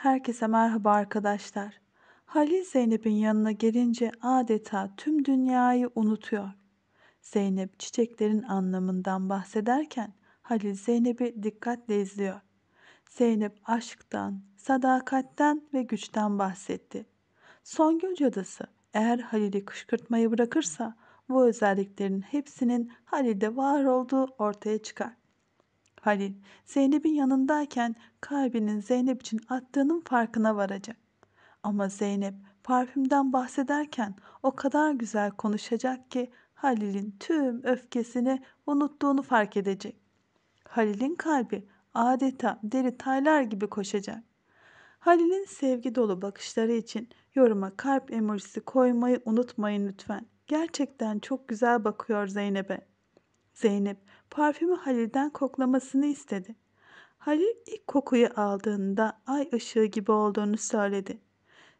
Herkese merhaba arkadaşlar. Halil Zeynep'in yanına gelince adeta tüm dünyayı unutuyor. Zeynep çiçeklerin anlamından bahsederken Halil Zeynep'i dikkatle izliyor. Zeynep aşktan, sadakatten ve güçten bahsetti. Songül cadısı eğer Halil'i kışkırtmayı bırakırsa bu özelliklerin hepsinin Halil'de var olduğu ortaya çıkar. Halil Zeynep'in yanındayken kalbinin Zeynep için attığının farkına varacak. Ama Zeynep parfümden bahsederken o kadar güzel konuşacak ki Halil'in tüm öfkesini unuttuğunu fark edecek. Halil'in kalbi adeta deri taylar gibi koşacak. Halil'in sevgi dolu bakışları için yoruma kalp emojisi koymayı unutmayın lütfen. Gerçekten çok güzel bakıyor Zeynep'e. Zeynep parfümü Halil'den koklamasını istedi. Halil ilk kokuyu aldığında ay ışığı gibi olduğunu söyledi.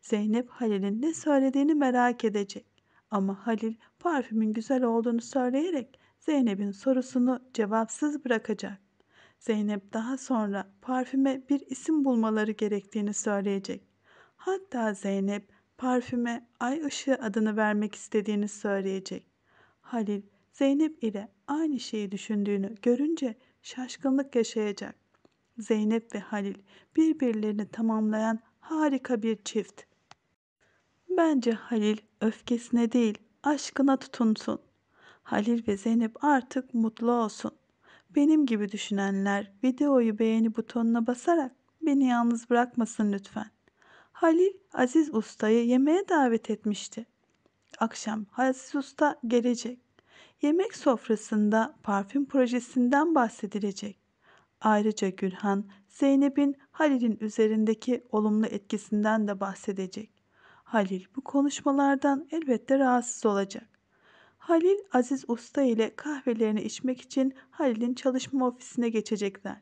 Zeynep Halil'in ne söylediğini merak edecek. Ama Halil parfümün güzel olduğunu söyleyerek Zeynep'in sorusunu cevapsız bırakacak. Zeynep daha sonra parfüme bir isim bulmaları gerektiğini söyleyecek. Hatta Zeynep parfüme Ay ışığı adını vermek istediğini söyleyecek. Halil Zeynep ile aynı şeyi düşündüğünü görünce şaşkınlık yaşayacak. Zeynep ve Halil birbirlerini tamamlayan harika bir çift. Bence Halil öfkesine değil aşkına tutunsun. Halil ve Zeynep artık mutlu olsun. Benim gibi düşünenler videoyu beğeni butonuna basarak beni yalnız bırakmasın lütfen. Halil Aziz Usta'yı yemeğe davet etmişti. Akşam Aziz Usta gelecek. Yemek sofrasında parfüm projesinden bahsedilecek. Ayrıca Gülhan, Zeynep'in Halil'in üzerindeki olumlu etkisinden de bahsedecek. Halil bu konuşmalardan elbette rahatsız olacak. Halil Aziz Usta ile kahvelerini içmek için Halil'in çalışma ofisine geçecekler.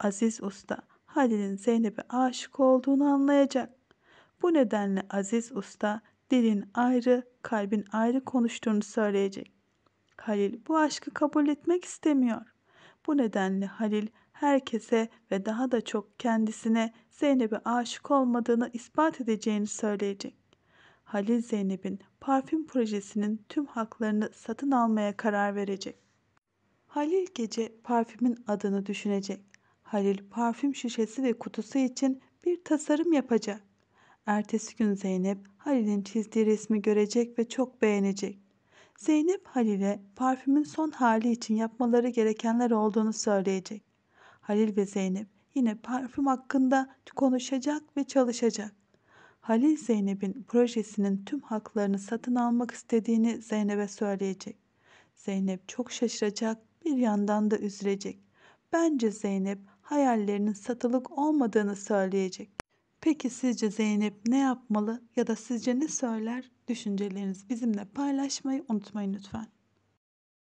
Aziz Usta Halil'in Zeynep'e aşık olduğunu anlayacak. Bu nedenle Aziz Usta dilin ayrı, kalbin ayrı konuştuğunu söyleyecek. Halil bu aşkı kabul etmek istemiyor. Bu nedenle Halil herkese ve daha da çok kendisine Zeynep'e aşık olmadığını ispat edeceğini söyleyecek. Halil Zeynep'in parfüm projesinin tüm haklarını satın almaya karar verecek. Halil gece parfümün adını düşünecek. Halil parfüm şişesi ve kutusu için bir tasarım yapacak. Ertesi gün Zeynep Halil'in çizdiği resmi görecek ve çok beğenecek. Zeynep Halil'e parfümün son hali için yapmaları gerekenler olduğunu söyleyecek. Halil ve Zeynep yine parfüm hakkında konuşacak ve çalışacak. Halil Zeynep'in projesinin tüm haklarını satın almak istediğini Zeynep'e söyleyecek. Zeynep çok şaşıracak, bir yandan da üzülecek. Bence Zeynep hayallerinin satılık olmadığını söyleyecek. Peki sizce Zeynep ne yapmalı ya da sizce ne söyler? Düşüncelerinizi bizimle paylaşmayı unutmayın lütfen.